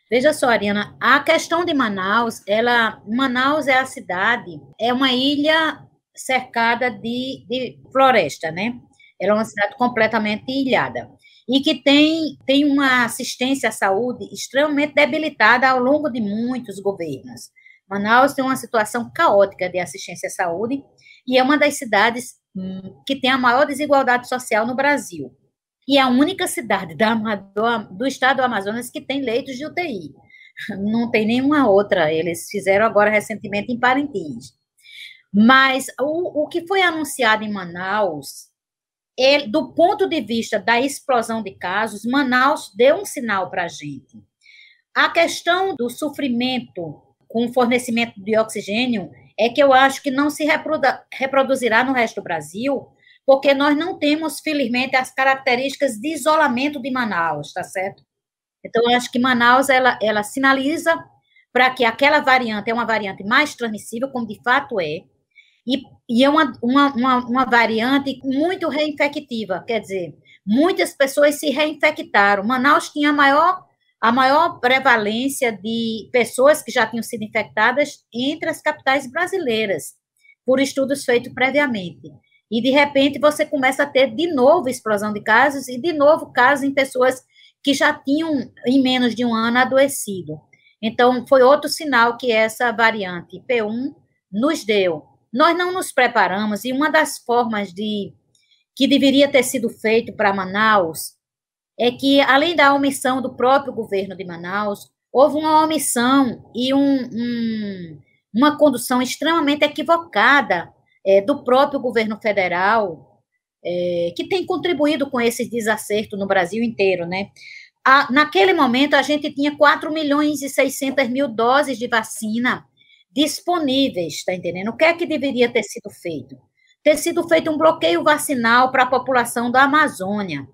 Veja só, Ariana, a questão de Manaus, ela, Manaus é a cidade, é uma ilha cercada de, de floresta, né? Ela é uma cidade completamente ilhada e que tem, tem uma assistência à saúde extremamente debilitada ao longo de muitos governos. Manaus tem uma situação caótica de assistência à saúde e é uma das cidades hum, que tem a maior desigualdade social no Brasil. E é a única cidade do, do estado do Amazonas que tem leitos de UTI. Não tem nenhuma outra. Eles fizeram agora recentemente em Parintins. Mas o, o que foi anunciado em Manaus, ele, do ponto de vista da explosão de casos, Manaus deu um sinal para a gente. A questão do sofrimento com o fornecimento de oxigênio é que eu acho que não se reproduzirá no resto do Brasil, porque nós não temos, felizmente, as características de isolamento de Manaus, tá certo? Então, eu acho que Manaus, ela, ela sinaliza para que aquela variante é uma variante mais transmissível, como de fato é, e, e é uma, uma, uma, uma variante muito reinfectiva, quer dizer, muitas pessoas se reinfectaram. Manaus tinha a maior a maior prevalência de pessoas que já tinham sido infectadas entre as capitais brasileiras, por estudos feitos previamente. E, de repente, você começa a ter de novo explosão de casos e, de novo, casos em pessoas que já tinham, em menos de um ano, adoecido. Então, foi outro sinal que essa variante P1 nos deu. Nós não nos preparamos, e uma das formas de que deveria ter sido feito para Manaus é que, além da omissão do próprio governo de Manaus, houve uma omissão e um, um, uma condução extremamente equivocada é, do próprio governo federal, é, que tem contribuído com esse desacerto no Brasil inteiro, né? A, naquele momento, a gente tinha 4 milhões e 600 mil doses de vacina disponíveis, está entendendo? O que é que deveria ter sido feito? Ter sido feito um bloqueio vacinal para a população da Amazônia,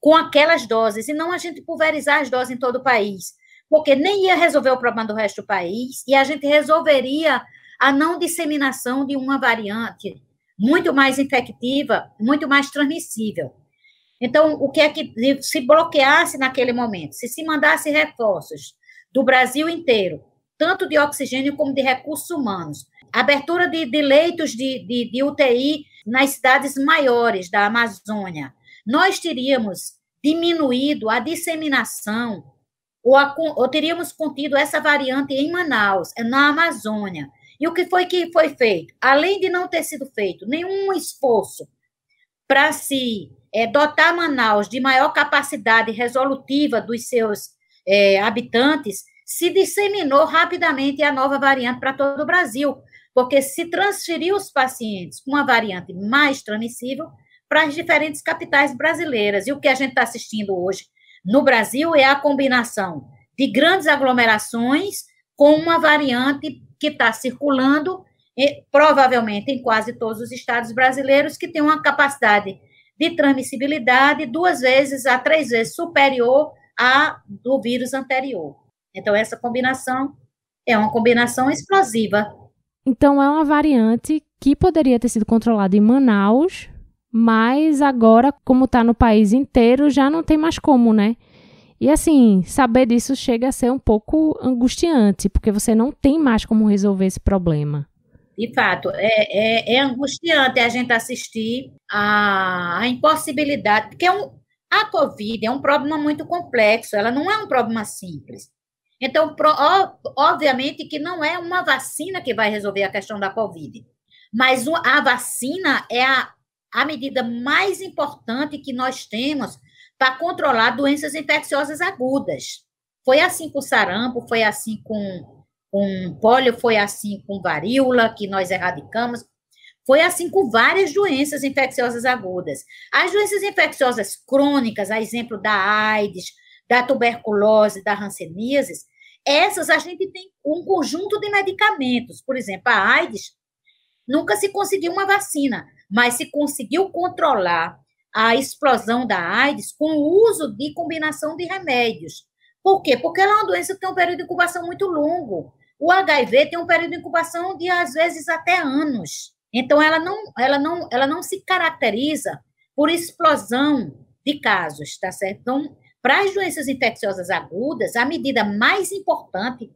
com aquelas doses, e não a gente pulverizar as doses em todo o país, porque nem ia resolver o problema do resto do país, e a gente resolveria a não disseminação de uma variante muito mais infectiva, muito mais transmissível. Então, o que é que se bloqueasse naquele momento, se se mandasse reforços do Brasil inteiro, tanto de oxigênio como de recursos humanos, abertura de, de leitos de, de, de UTI nas cidades maiores da Amazônia, nós teríamos diminuído a disseminação ou, a, ou teríamos contido essa variante em Manaus, eh, na Amazônia. E o que foi que foi feito? Além de não ter sido feito nenhum esforço para se é, dotar Manaus de maior capacidade resolutiva dos seus é, habitantes, se disseminou rapidamente a nova variante para todo o Brasil, porque se transferiu os pacientes com uma variante mais transmissível para as diferentes capitais brasileiras. E o que a gente está assistindo hoje no Brasil é a combinação de grandes aglomerações com uma variante que está circulando, e, provavelmente em quase todos os estados brasileiros, que tem uma capacidade de transmissibilidade duas vezes a três vezes superior à do vírus anterior. Então, essa combinação é uma combinação explosiva. Então, é uma variante que poderia ter sido controlada em Manaus, mas agora, como está no país inteiro, já não tem mais como, né? E assim, saber disso chega a ser um pouco angustiante, porque você não tem mais como resolver esse problema. De fato, é, é, é angustiante a gente assistir a, a impossibilidade, porque é um, a Covid é um problema muito complexo, ela não é um problema simples. Então, pro, obviamente que não é uma vacina que vai resolver a questão da Covid, mas a vacina é a a medida mais importante que nós temos para controlar doenças infecciosas agudas. Foi assim com sarampo, foi assim com, com pólio, foi assim com varíola, que nós erradicamos. Foi assim com várias doenças infecciosas agudas. As doenças infecciosas crônicas, a exemplo da AIDS, da tuberculose, da Hanseníase, essas a gente tem um conjunto de medicamentos. Por exemplo, a AIDS, Nunca se conseguiu uma vacina, mas se conseguiu controlar a explosão da AIDS com o uso de combinação de remédios. Por quê? Porque ela é uma doença que tem um período de incubação muito longo. O HIV tem um período de incubação de, às vezes, até anos. Então, ela não, ela não, ela não se caracteriza por explosão de casos, tá certo? Então, para as doenças infecciosas agudas, a medida mais importante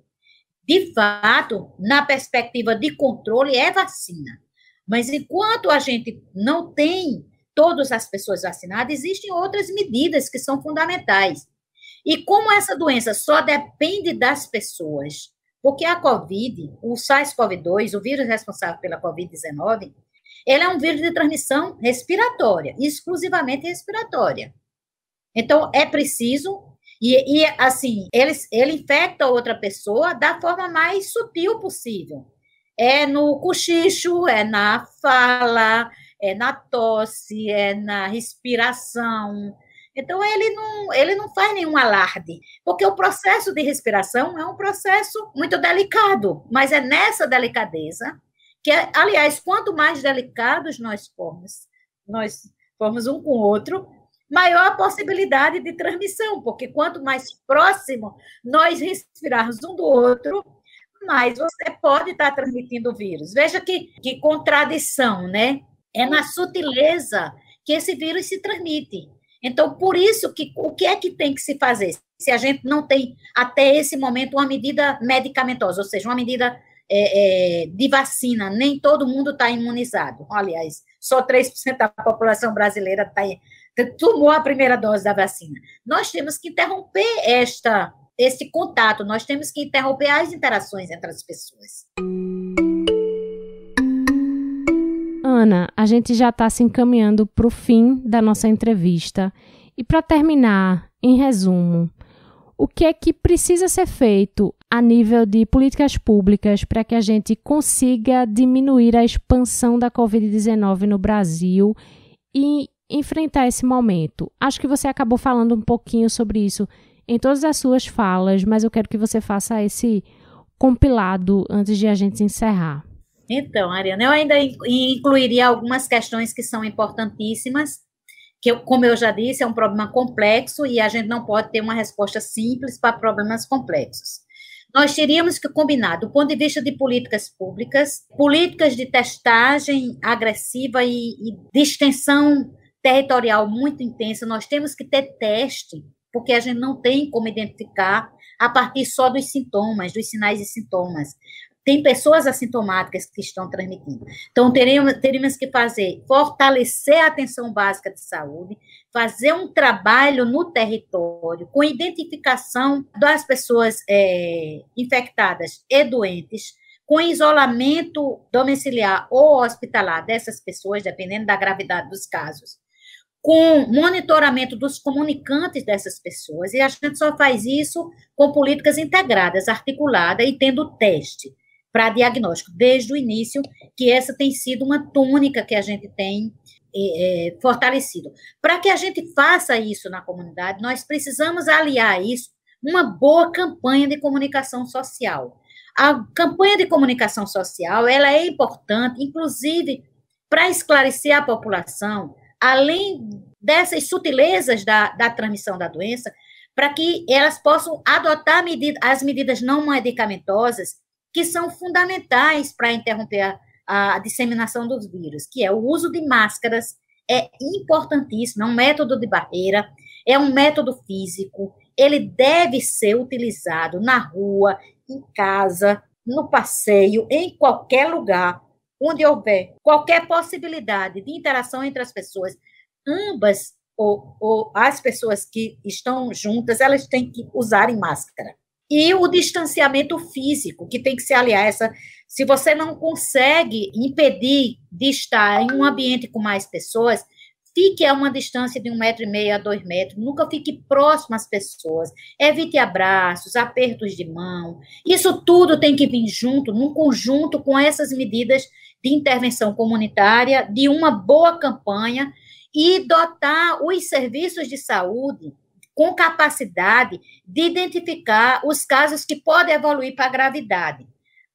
de fato, na perspectiva de controle, é vacina. Mas enquanto a gente não tem todas as pessoas vacinadas, existem outras medidas que são fundamentais. E como essa doença só depende das pessoas, porque a COVID, o SARS-CoV-2, o vírus responsável pela COVID-19, ele é um vírus de transmissão respiratória, exclusivamente respiratória. Então, é preciso e, e assim, ele, ele infecta outra pessoa da forma mais sutil possível. É no cochicho, é na fala, é na tosse, é na respiração. Então ele não, ele não faz nenhum alarde, porque o processo de respiração é um processo muito delicado, mas é nessa delicadeza que, aliás, quanto mais delicados nós formos, nós formos um com o outro, maior a possibilidade de transmissão, porque quanto mais próximo nós respirarmos um do outro, mais você pode estar transmitindo o vírus. Veja que, que contradição, né? É na sutileza que esse vírus se transmite. Então, por isso, que, o que é que tem que se fazer? Se a gente não tem, até esse momento, uma medida medicamentosa, ou seja, uma medida é, é, de vacina, nem todo mundo está imunizado. Aliás, só 3% da população brasileira está tomou a primeira dose da vacina. Nós temos que interromper esta, este contato, nós temos que interromper as interações entre as pessoas. Ana, a gente já está se encaminhando para o fim da nossa entrevista. E para terminar, em resumo, o que é que precisa ser feito a nível de políticas públicas para que a gente consiga diminuir a expansão da Covid-19 no Brasil e enfrentar esse momento? Acho que você acabou falando um pouquinho sobre isso em todas as suas falas, mas eu quero que você faça esse compilado antes de a gente encerrar. Então, Ariana, eu ainda incluiria algumas questões que são importantíssimas, que, eu, como eu já disse, é um problema complexo e a gente não pode ter uma resposta simples para problemas complexos. Nós teríamos que combinar, do ponto de vista de políticas públicas, políticas de testagem agressiva e, e de extensão territorial muito intensa, nós temos que ter teste, porque a gente não tem como identificar a partir só dos sintomas, dos sinais e sintomas. Tem pessoas assintomáticas que estão transmitindo. Então, teremos, teremos que fazer, fortalecer a atenção básica de saúde, fazer um trabalho no território com identificação das pessoas é, infectadas e doentes, com isolamento domiciliar ou hospitalar dessas pessoas, dependendo da gravidade dos casos, com monitoramento dos comunicantes dessas pessoas, e a gente só faz isso com políticas integradas, articuladas e tendo teste para diagnóstico, desde o início, que essa tem sido uma tônica que a gente tem é, é, fortalecido. Para que a gente faça isso na comunidade, nós precisamos aliar isso uma boa campanha de comunicação social. A campanha de comunicação social ela é importante, inclusive, para esclarecer a população além dessas sutilezas da, da transmissão da doença, para que elas possam adotar medida, as medidas não medicamentosas que são fundamentais para interromper a, a, disseminação dos vírus, que é o uso de máscaras, é importantíssimo, é um método de barreira, é um método físico, ele deve ser utilizado na rua, em casa, no passeio, em qualquer lugar, onde houver qualquer possibilidade de interação entre as pessoas, ambas ou, ou as pessoas que estão juntas, elas têm que usarem máscara. E o distanciamento físico, que tem que ser, aliás, essa, se você não consegue impedir de estar em um ambiente com mais pessoas, fique a uma distância de um metro e meio a dois metros, nunca fique próximo às pessoas, evite abraços, apertos de mão. Isso tudo tem que vir junto, num conjunto com essas medidas de intervenção comunitária, de uma boa campanha e dotar os serviços de saúde com capacidade de identificar os casos que podem evoluir para gravidade.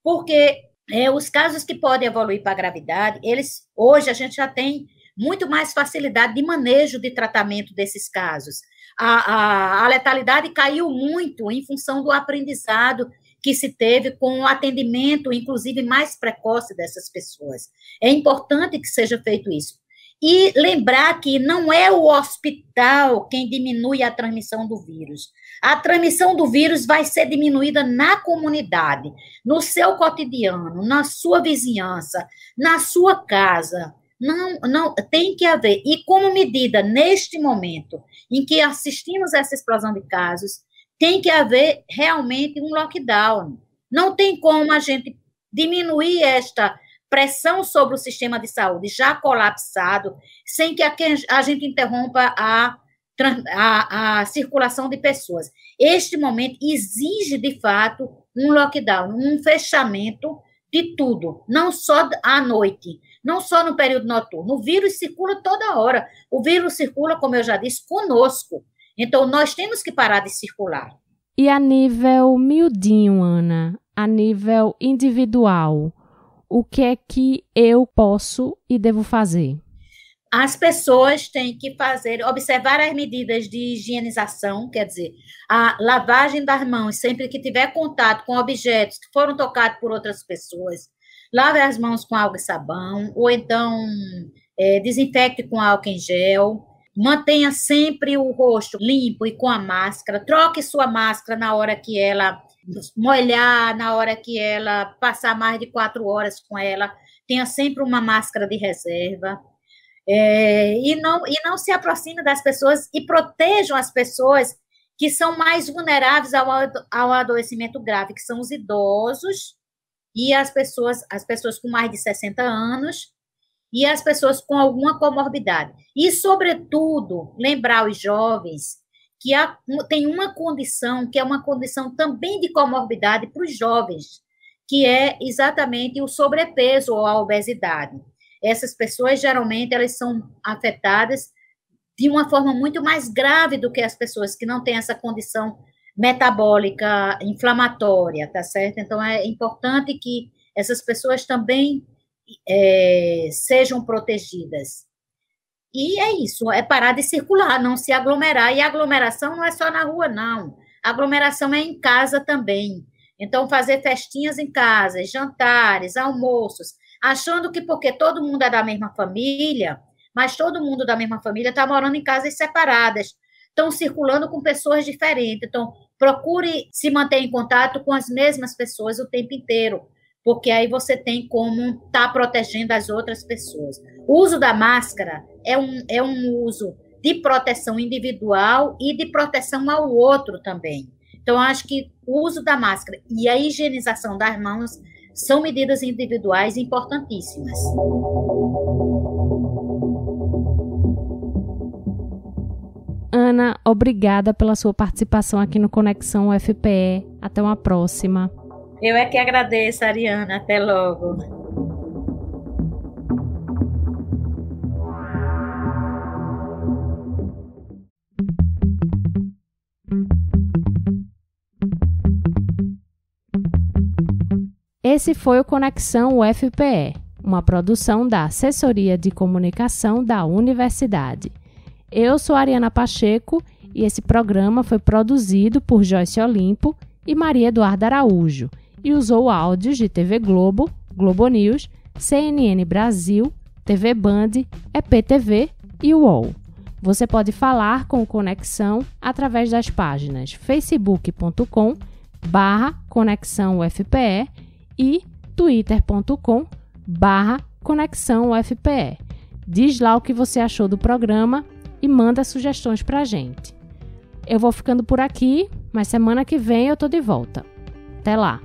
Porque é, os casos que podem evoluir para gravidade, eles hoje a gente já tem muito mais facilidade de manejo de tratamento desses casos. A, a, a letalidade caiu muito em função do aprendizado que se teve com o atendimento, inclusive, mais precoce dessas pessoas. É importante que seja feito isso. E lembrar que não é o hospital quem diminui a transmissão do vírus. A transmissão do vírus vai ser diminuída na comunidade, no seu cotidiano, na sua vizinhança, na sua casa. Não, não, tem que haver. E como medida, neste momento em que assistimos essa explosão de casos, tem que haver realmente um lockdown. Não tem como a gente diminuir esta pressão sobre o sistema de saúde já colapsado, sem que a gente interrompa a, a, a circulação de pessoas. Este momento exige, de fato, um lockdown, um fechamento de tudo, não só à noite, não só no período noturno. O vírus circula toda hora. O vírus circula, como eu já disse, conosco. Então, nós temos que parar de circular. E a nível miudinho, Ana, a nível individual, o que é que eu posso e devo fazer? As pessoas têm que fazer, observar as medidas de higienização, quer dizer, a lavagem das mãos sempre que tiver contato com objetos que foram tocados por outras pessoas. Lave as mãos com água e sabão, ou então é, desinfecte com álcool em gel. Mantenha sempre o rosto limpo e com a máscara. Troque sua máscara na hora que ela molhar, na hora que ela passar mais de quatro horas com ela. Tenha sempre uma máscara de reserva. É, e, não, e não se aproxime das pessoas e protejam as pessoas que são mais vulneráveis ao, ao adoecimento grave, que são os idosos e as pessoas, as pessoas com mais de 60 anos e as pessoas com alguma comorbidade. E, sobretudo, lembrar os jovens que há, tem uma condição, que é uma condição também de comorbidade para os jovens, que é exatamente o sobrepeso ou a obesidade. Essas pessoas, geralmente, elas são afetadas de uma forma muito mais grave do que as pessoas que não têm essa condição metabólica inflamatória, tá certo? Então, é importante que essas pessoas também é, sejam protegidas. E é isso, é parar de circular, não se aglomerar. E aglomeração não é só na rua, não. Aglomeração é em casa também. Então, fazer festinhas em casa, jantares, almoços, achando que porque todo mundo é da mesma família, mas todo mundo da mesma família está morando em casas separadas, estão circulando com pessoas diferentes. Então, procure se manter em contato com as mesmas pessoas o tempo inteiro, porque aí você tem como estar tá protegendo as outras pessoas. O uso da máscara é um, é um uso de proteção individual e de proteção ao outro também. Então, acho que o uso da máscara e a higienização das mãos são medidas individuais importantíssimas. Ana, obrigada pela sua participação aqui no Conexão UFPE. Até uma próxima. Eu é que agradeço, Ariana. Até logo. Esse foi o Conexão UFPE, uma produção da Assessoria de Comunicação da Universidade. Eu sou Ariana Pacheco e esse programa foi produzido por Joyce Olimpo e Maria Eduarda Araújo e usou áudios de TV Globo, Globo News, CNN Brasil, TV Band, EPTV e UOL. Você pode falar com o Conexão através das páginas facebook.com barra Conexão UFPE e twitter.com barra Conexão UFPE. Diz lá o que você achou do programa e manda sugestões pra gente. Eu vou ficando por aqui, mas semana que vem eu tô de volta. Até lá!